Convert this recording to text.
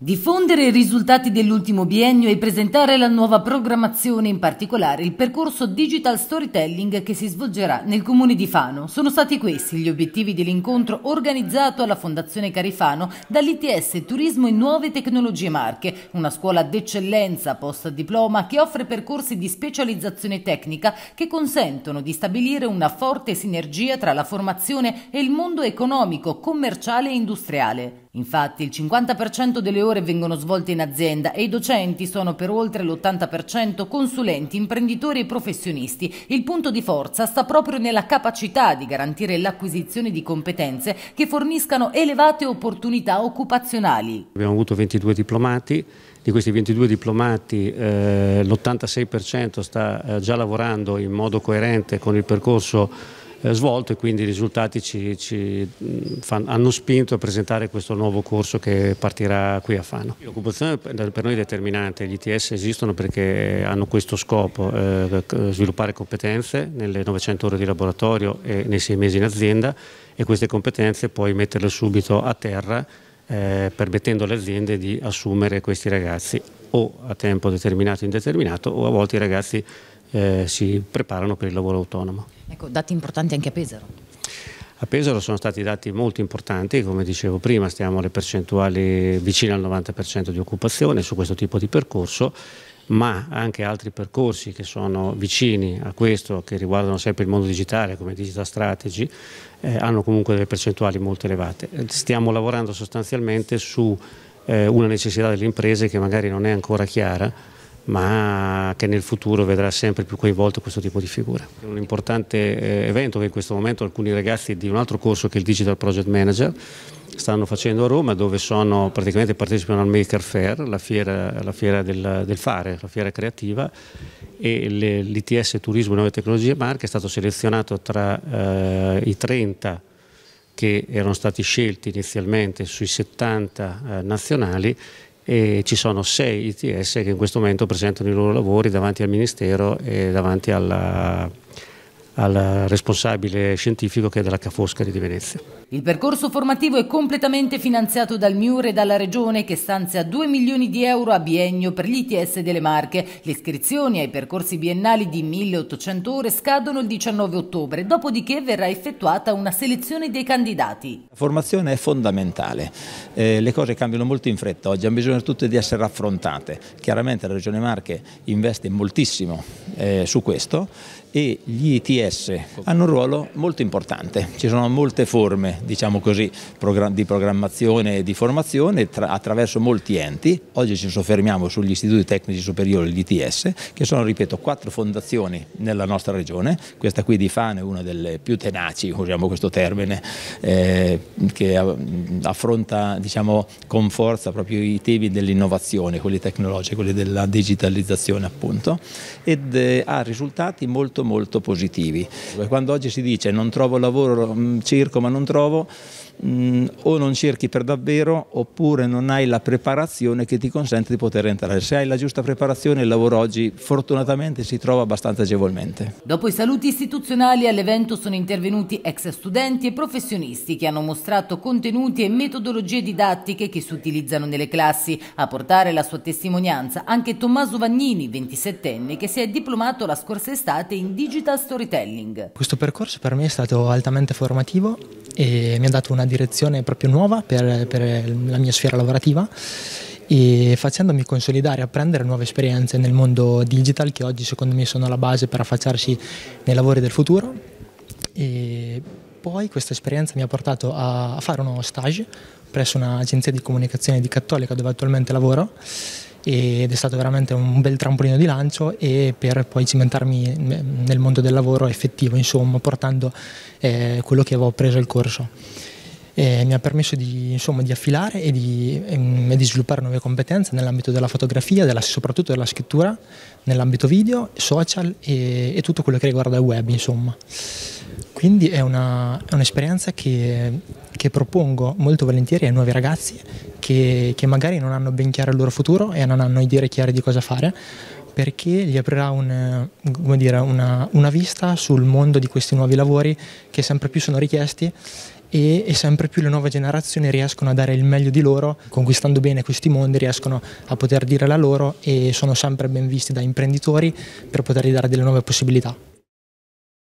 Diffondere i risultati dell'ultimo biennio e presentare la nuova programmazione, in particolare il percorso Digital Storytelling che si svolgerà nel comune di Fano. Sono stati questi gli obiettivi dell'incontro organizzato alla Fondazione Carifano dall'ITS Turismo e Nuove Tecnologie Marche, una scuola d'eccellenza post diploma che offre percorsi di specializzazione tecnica che consentono di stabilire una forte sinergia tra la formazione e il mondo economico, commerciale e industriale. Infatti il 50% delle ore vengono svolte in azienda e i docenti sono per oltre l'80% consulenti, imprenditori e professionisti. Il punto di forza sta proprio nella capacità di garantire l'acquisizione di competenze che forniscano elevate opportunità occupazionali. Abbiamo avuto 22 diplomati, di questi 22 diplomati eh, l'86% sta eh, già lavorando in modo coerente con il percorso eh, svolto e quindi i risultati ci, ci fanno, hanno spinto a presentare questo nuovo corso che partirà qui a Fano. L'occupazione per noi è determinante, gli ITS esistono perché hanno questo scopo, eh, sviluppare competenze nelle 900 ore di laboratorio e nei 6 mesi in azienda e queste competenze poi metterle subito a terra eh, permettendo alle aziende di assumere questi ragazzi o a tempo determinato e indeterminato o a volte i ragazzi eh, si preparano per il lavoro autonomo. Ecco, dati importanti anche a Pesaro. A Pesaro sono stati dati molto importanti, come dicevo prima stiamo alle percentuali vicine al 90% di occupazione su questo tipo di percorso, ma anche altri percorsi che sono vicini a questo, che riguardano sempre il mondo digitale come Digital Strategy, eh, hanno comunque delle percentuali molto elevate. Stiamo lavorando sostanzialmente su eh, una necessità delle imprese che magari non è ancora chiara ma che nel futuro vedrà sempre più coinvolto questo tipo di figure. È un importante eh, evento che in questo momento alcuni ragazzi di un altro corso che è il Digital Project Manager stanno facendo a Roma dove sono, praticamente partecipano al Maker Fair, la fiera, la fiera del, del, fare, la fiera creativa e l'ITS Turismo e Nuove Tecnologie Marche è stato selezionato tra eh, i 30 che erano stati scelti inizialmente sui 70 eh, nazionali e ci sono 6 ITS che in questo momento presentano i loro lavori davanti al Ministero e davanti alla, al responsabile scientifico che è della Ca' Foscari di Venezia. Il percorso formativo è completamente finanziato dal MIUR e dalla Regione che stanzia 2 milioni di euro a biennio per gli ITS delle Marche. Le iscrizioni ai percorsi biennali di 1800 ore scadono il 19 ottobre, dopodiché verrà effettuata una selezione dei candidati. La formazione è fondamentale, eh, le cose cambiano molto in fretta, oggi hanno bisogno tutte di essere affrontate. Chiaramente la Regione Marche investe moltissimo eh, su questo e gli ITS ABS hanno un ruolo molto importante, ci sono molte forme diciamo così, di programmazione e di formazione attraverso molti enti, oggi ci soffermiamo sugli istituti tecnici superiori, gli ITS, che sono ripeto quattro fondazioni nella nostra regione, questa qui di Fano è una delle più tenaci, usiamo questo termine, eh, che eh, affronta diciamo, con forza proprio i temi dell'innovazione, quelli tecnologici, quelli della digitalizzazione appunto, ed eh, ha risultati molto molto positivi negativi. Quando oggi si dice non trovo lavoro, mm, cerco ma non trovo, mm, o non cerchi per davvero oppure non hai la preparazione che ti consente di poter entrare. Se hai la giusta preparazione il lavoro oggi fortunatamente si trova abbastanza agevolmente. Dopo i saluti istituzionali all'evento sono intervenuti ex studenti e professionisti che hanno mostrato contenuti e metodologie didattiche che si utilizzano nelle classi. A portare la sua testimonianza anche Tommaso Vagnini, 27enne, che si è diplomato la scorsa estate in digital storytelling storytelling. Questo percorso per me è stato altamente formativo e mi ha dato una direzione proprio nuova per, per la mia sfera lavorativa e facendomi consolidare, apprendere nuove esperienze nel mondo digital che oggi secondo me sono la base per affacciarsi nei lavori del futuro. E poi questa esperienza mi ha portato a fare uno stage presso un'agenzia di comunicazione di Cattolica dove attualmente lavoro ed è stato veramente un bel trampolino di lancio e per poi cimentarmi nel mondo del lavoro effettivo, insomma, portando eh, quello che avevo preso il corso. E mi ha permesso di, insomma, di affilare e di, mm, e di, sviluppare nuove competenze nell'ambito della fotografia, della, soprattutto della scrittura, nell'ambito video, social e, e, tutto quello che riguarda il web. Insomma. Quindi è, una, è un'esperienza che, che propongo molto volentieri ai nuovi ragazzi che, che magari non hanno ben chiaro il loro futuro e non hanno idee chiare di cosa fare, perché gli aprirà un, dire, una, una, vista sul mondo di questi nuovi lavori che sempre più sono richiesti e, e, sempre più le nuove generazioni riescono a dare il meglio di loro, conquistando bene questi mondi, riescono a poter dire la loro e sono sempre ben visti da imprenditori per poter dare delle nuove possibilità.